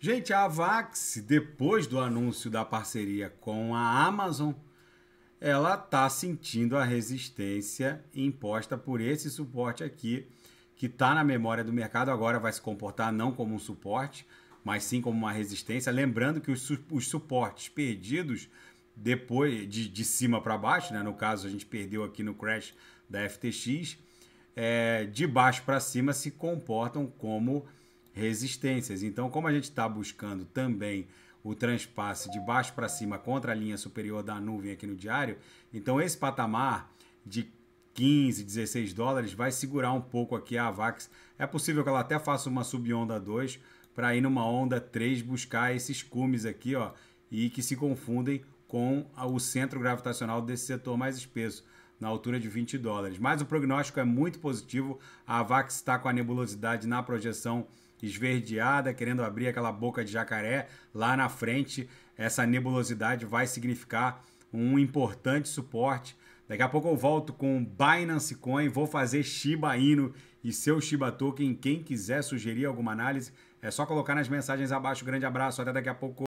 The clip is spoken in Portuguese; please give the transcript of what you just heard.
Gente, a Avax, depois do anúncio da parceria com a Amazon, ela está sentindo a resistência imposta por esse suporte aqui, que está na memória do mercado, agora vai se comportar não como um suporte, mas sim como uma resistência. Lembrando que os, su os suportes perdidos depois de, de cima para baixo, né? no caso a gente perdeu aqui no crash da FTX, é, de baixo para cima se comportam como resistências. Então, como a gente está buscando também o transpasse de baixo para cima contra a linha superior da nuvem aqui no diário, então esse patamar de 15, 16 dólares vai segurar um pouco aqui a AVAX. É possível que ela até faça uma subonda 2 para ir numa onda 3 buscar esses cumes aqui, ó, e que se confundem com o centro gravitacional desse setor mais espesso na altura de 20 dólares. Mas o prognóstico é muito positivo. A Avax está com a nebulosidade na projeção esverdeada, querendo abrir aquela boca de jacaré lá na frente. Essa nebulosidade vai significar um importante suporte. Daqui a pouco eu volto com Binance Coin, vou fazer Shiba Inu e seu Shiba Token. Quem quiser sugerir alguma análise, é só colocar nas mensagens abaixo. Grande abraço, até daqui a pouco.